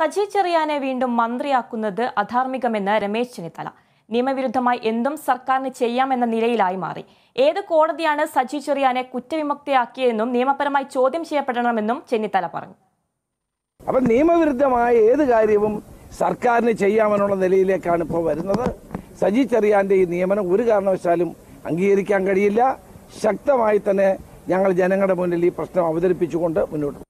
സജി ചെറിയാനെ വീണ്ടും മന്ത്രിയാക്കുന്നത് അധാർമികമെന്ന് രമേശ് ചെന്നിത്തല നിയമവിരുദ്ധമായി എന്തും സർക്കാരിന് ചെയ്യാമെന്ന നിലയിലായി മാറി ഏത് കോടതിയാണ് സജി ചെറിയാനെ കുറ്റവിമുക്തയാക്കിയതെന്നും നിയമപരമായി ചോദ്യം ചെയ്യപ്പെടണമെന്നും ചെന്നിത്തല പറഞ്ഞു അപ്പൊ നിയമവിരുദ്ധമായ ഏത് കാര്യവും സർക്കാരിന് ചെയ്യാമെന്നുള്ള നിലയിലേക്കാണ് ഇപ്പോൾ വരുന്നത് സജി ചെറിയാന്റെ ഈ നിയമനം ഒരു കാരണവശാലും അംഗീകരിക്കാൻ കഴിയില്ല ശക്തമായി തന്നെ ഞങ്ങൾ ജനങ്ങളുടെ മുന്നിൽ ഈ പ്രശ്നം അവതരിപ്പിച്ചുകൊണ്ട് മുന്നോട്ട്